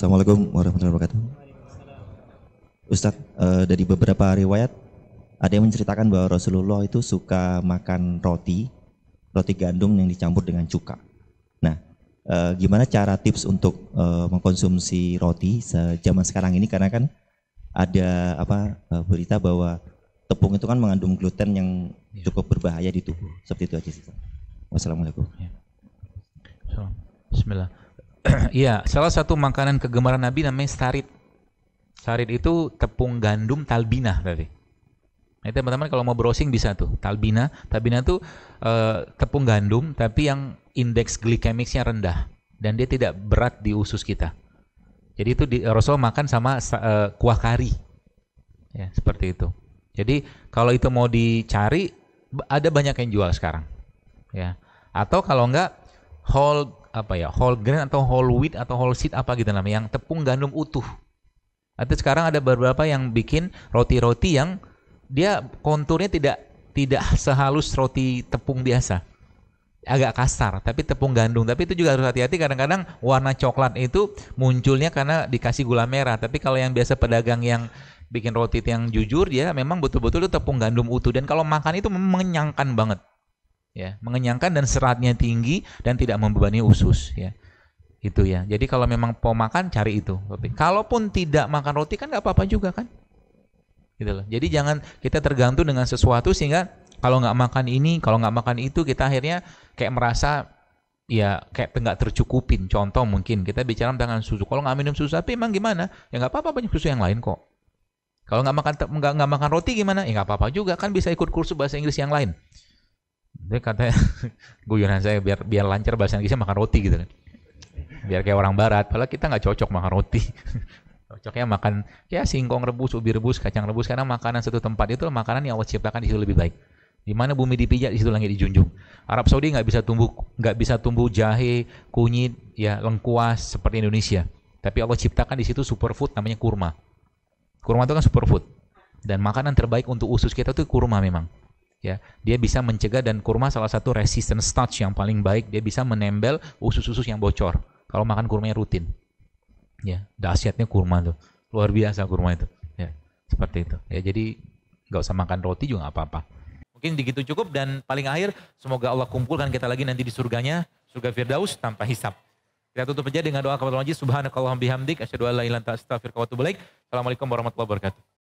Assalamualaikum warahmatullahi wabarakatuh. Ustadz, uh, dari beberapa riwayat ada yang menceritakan bahwa Rasulullah itu suka makan roti, roti gandum yang dicampur dengan cuka. Nah, uh, gimana cara tips untuk uh, mengkonsumsi roti zaman sekarang ini karena kan ada apa berita bahwa tepung itu kan mengandung gluten yang iya. cukup berbahaya di tubuh. Seperti itu aja sih. Wassalamualaikum. Ya. Bismillah. Iya, salah satu makanan kegemaran Nabi namanya sarit. Sarit itu tepung gandum talbina, tadi. Nah, teman-teman kalau mau browsing bisa tuh. Talbina, talbina tuh uh, tepung gandum tapi yang indeks glikemiknya rendah dan dia tidak berat di usus kita. Jadi itu di, Rasul makan sama uh, kuah kari. Ya, seperti itu. Jadi kalau itu mau dicari ada banyak yang jual sekarang. Ya. Atau kalau enggak whole apa ya whole grain atau whole wheat atau whole seed apa gitu namanya yang tepung gandum utuh atau sekarang ada beberapa yang bikin roti-roti yang dia konturnya tidak tidak sehalus roti tepung biasa agak kasar tapi tepung gandum tapi itu juga harus hati-hati kadang-kadang warna coklat itu munculnya karena dikasih gula merah tapi kalau yang biasa pedagang yang bikin roti yang jujur dia memang betul-betul itu tepung gandum utuh dan kalau makan itu mengenyangkan banget ya mengenyangkan dan seratnya tinggi dan tidak membebani usus ya itu ya jadi kalau memang mau makan cari itu roti kalaupun tidak makan roti kan nggak apa-apa juga kan gitu loh jadi jangan kita tergantung dengan sesuatu sehingga kalau nggak makan ini kalau nggak makan itu kita akhirnya kayak merasa ya kayak tidak tercukupin contoh mungkin kita bicara tentang susu kalau nggak minum susu tapi emang gimana ya nggak apa-apa banyak susu yang lain kok kalau nggak makan nggak makan roti gimana ya nggak apa-apa juga kan bisa ikut kursus bahasa Inggris yang lain dia katanya guyonan saya biar biar lancar bahasa Inggrisnya makan roti gitu kan. Biar kayak orang barat, padahal kita nggak cocok makan roti. Cocoknya makan ya singkong rebus, ubi rebus, kacang rebus karena makanan satu tempat itu makanan yang Allah ciptakan di situ lebih baik. Di mana bumi dipijak di situ langit dijunjung. Arab Saudi nggak bisa tumbuh nggak bisa tumbuh jahe, kunyit, ya lengkuas seperti Indonesia. Tapi Allah ciptakan di situ superfood namanya kurma. Kurma itu kan superfood. Dan makanan terbaik untuk usus kita itu kurma memang ya dia bisa mencegah dan kurma salah satu resistant starch yang paling baik dia bisa menempel usus-usus yang bocor kalau makan kurma yang rutin ya dahsyatnya kurma tuh luar biasa kurma itu ya seperti itu ya jadi nggak usah makan roti juga nggak apa-apa mungkin begitu cukup dan paling akhir semoga Allah kumpulkan kita lagi nanti di surganya surga firdaus tanpa hisap kita tutup aja dengan doa kepada Allah subhanakallahumma bihamdik asyhadu an la ilaha illa anta astaghfiruka wa atubu assalamualaikum warahmatullahi wabarakatuh